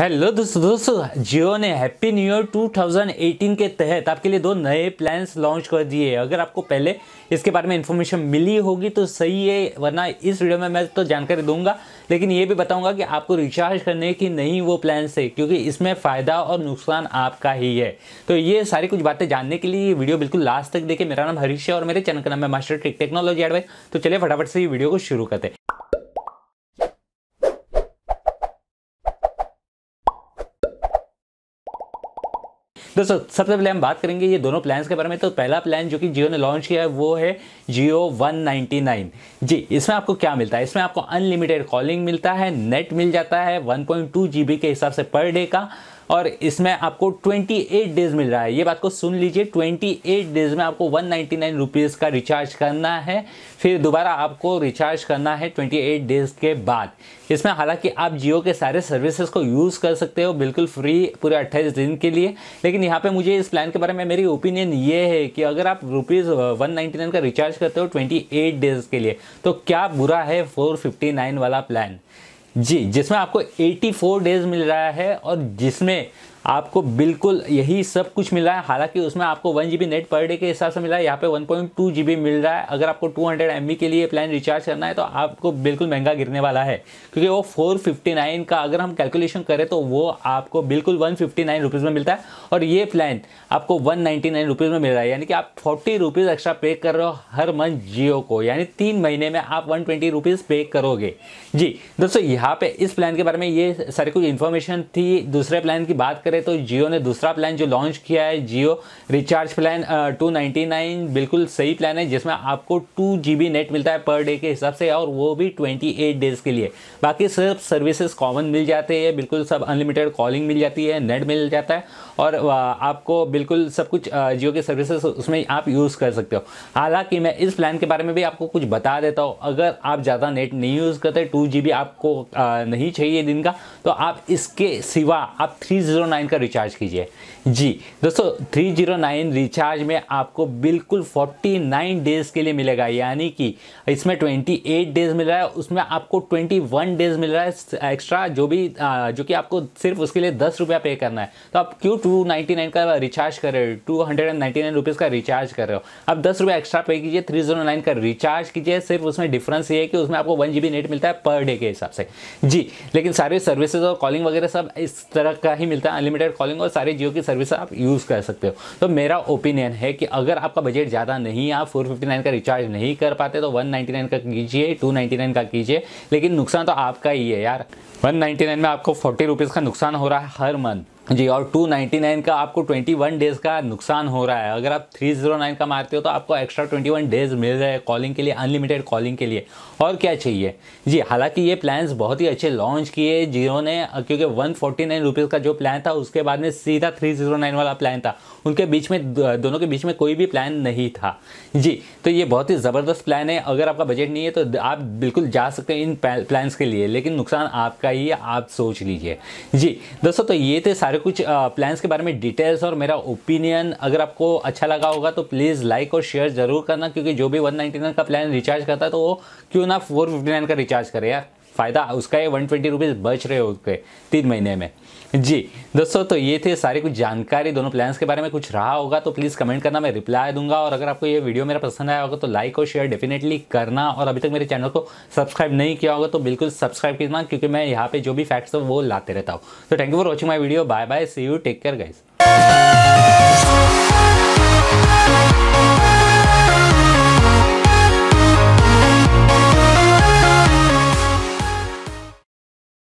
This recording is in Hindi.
हेलो दोस्तों दोस्तों जियो ने हैप्पी न्यू ईयर 2018 के तहत आपके लिए दो नए प्लान्स लॉन्च कर दिए अगर आपको पहले इसके बारे में इन्फॉर्मेशन मिली होगी तो सही है वरना इस वीडियो में मैं तो जानकारी दूंगा लेकिन ये भी बताऊंगा कि आपको रिचार्ज करने की नहीं वो प्लान है क्योंकि इसमें फ़ायदा और नुकसान आपका ही है तो ये सारी कुछ बातें जानने के लिए वीडियो बिल्कुल लास्ट तक देखिए मेरा नाम हरीश है और मेरे चैनल का नाम है मास्टर टेक्नोलॉजी एडवाइस तो चलिए फटाफट से ये वीडियो को शुरू करते हैं दोस्तों सबसे पहले हम बात करेंगे ये दोनों प्लान्स के बारे में तो पहला प्लान जो कि जियो ने लॉन्च किया है वो है जियो 199 जी इसमें आपको क्या मिलता है इसमें आपको अनलिमिटेड कॉलिंग मिलता है नेट मिल जाता है 1.2 जीबी के हिसाब से पर डे का और इसमें आपको 28 डेज मिल रहा है ये बात को सुन लीजिए 28 डेज में आपको वन नाइन्टी का रिचार्ज करना है फिर दोबारा आपको रिचार्ज करना है 28 डेज के बाद इसमें हालांकि आप जियो के सारे सर्विसेज को यूज़ कर सकते हो बिल्कुल फ्री पूरे अट्ठाईस दिन के लिए लेकिन यहाँ पे मुझे इस प्लान के बारे में मेरी ओपिनियन ये है कि अगर आप रुपीज़ वन नाइन का रिचार्ज करते हो ट्वेंटी एट डेज़ के लिए तो क्या बुरा है फोर फिफ्टी नाइन वाला प्लान जी जिसमें आपको 84 डेज मिल रहा है और जिसमें आपको बिल्कुल यही सब कुछ मिला है हालांकि उसमें आपको one G net per day के हिसाब से मिला है यहाँ पे वन पॉइंट टू जी मिल रहा है अगर आपको टू हंड्रेड के लिए प्लान रिचार्ज करना है तो आपको बिल्कुल महंगा गिरने वाला है क्योंकि वो फोर फिफ्टी नाइन का अगर हम कैलकुलेशन करें तो वो आपको बिल्कुल वन फिफ्टी नाइन रुपीज़ में मिलता है और ये प्लान आपको वन नाइन्टी नाइन रुपीज़ में मिल रहा है यानी कि आप फोर्टी रुपीज़ एक्स्ट्रा पे कर रहे हो हर मंथ जियो को यानी तीन महीने में आप वन ट्वेंटी रुपीज़ पे करोगे जी दोस्तों यहाँ पे इस प्लान के बारे में ये सारी कुछ इन्फॉर्मेशन थी दूसरे प्लान की बात कर करें तो जियो ने दूसरा प्लान जो लॉन्च किया है जियो रिचार्ज प्लान टू बिल्कुल सही प्लान है जिसमें आपको टू नेट मिलता है पर डे के हिसाब से और वो भी ट्वेंटी डेज़ के लिए बाकी सब सर्विसेज कॉमन मिल जाते हैं बिल्कुल सब अनलिमिटेड कॉलिंग मिल जाती है नेट मिल जाता है और आपको बिल्कुल सब कुछ जियो के सर्विसेज उसमें आप यूज़ कर सकते हो हालांकि मैं इस प्लान के बारे में भी आपको कुछ बता देता हूँ अगर आप ज़्यादा नेट नहीं यूज़ करते टू जी आपको नहीं चाहिए दिन का तो आप इसके सिवा आप थ्री जीरो नाइन नाइन का रिचार्ज कीजिए जी दोस्तों थ्री जीरो नाइन रिचार्ज में आपको बिल्कुल फोर्टी नाइन डेज़ के लिए मिलेगा यानी कि इसमें ट्वेंटी एट डेज़ मिल रहा है उसमें आपको ट्वेंटी वन डेज़ मिल रहा है एक्स्ट्रा जो भी जो कि आपको सिर्फ उसके लिए दस रुपया पे करना है तो आप क्यों टू नाइन्टी नाइन का रिचार्ज कर रहे हो two hundred and ninety nine rupees का रिचार्ज कर रहे हो आप दस रुपया एक्स्ट्रा पे कीजिए थ्री जीरो नाइन का रिचार्ज कीजिए सिर्फ उसमें डिफरेंस ये है कि उसमें आपको वन जी नेट मिलता है पर डे के हिसाब से जी लेकिन सारे सर्विसेज और कॉलिंग वगैरह सब इस तरह का ही मिलता है अनलिमिटेड कॉलिंग और सारे जियो की सर्विस आप यूज़ कर सकते हो तो मेरा ओपिनियन है कि अगर आपका बजट ज़्यादा नहीं आप फोर का रिचार्ज नहीं कर पाते तो वन का कीजिए टू का कीजिए लेकिन नुकसान तो आपका ही है यार वन में आपको फोर्टी रुपीज़ का नुकसान हो रहा है हर मंथ जी और 299 का आपको 21 डेज़ का नुकसान हो रहा है अगर आप 309 का मारते हो तो आपको एक्स्ट्रा 21 डेज़ मिल रहा है कॉलिंग के लिए अनलिमिटेड कॉलिंग के लिए और क्या चाहिए जी हालांकि ये प्लान्स बहुत ही अच्छे लॉन्च किए जियो ने क्योंकि वन फोर्टी का जो प्लान था उसके बाद में सीधा 309 वाला प्लान था उनके बीच में दोनों के बीच में कोई भी प्लान नहीं था जी तो ये बहुत ही ज़बरदस्त प्लान है अगर आपका बजट नहीं है तो आप बिल्कुल जा सकते हैं इन प्लान्स के लिए लेकिन नुकसान आपका ही आप सोच लीजिए जी दोस्तों तो ये थे सारे कुछ प्लान्स के बारे में डिटेल्स और मेरा ओपिनियन अगर आपको अच्छा लगा होगा तो प्लीज़ लाइक और शेयर ज़रूर करना क्योंकि जो भी 199 का प्लान रिचार्ज करता है तो वो क्यों ना 459 का रिचार्ज करे यार फ़ायदा उसका ये वन ट्वेंटी रुपीज़ बच रहे होते तीन महीने में जी दोस्तों तो ये थे सारी कुछ जानकारी दोनों प्लान्स के बारे में कुछ रहा होगा तो प्लीज़ कमेंट करना मैं रिप्लाई दूंगा और अगर आपको ये वीडियो मेरा पसंद आया होगा तो लाइक और शेयर डेफिनेटली करना और अभी तक मेरे चैनल को सब्सक्राइब नहीं किया होगा तो बिल्कुल सब्सक्राइब करना क्योंकि मैं यहाँ पे जो भी फैक्ट्स हो वो लाते रहता हूँ तो thank you for watching my video bye bye see you take care guys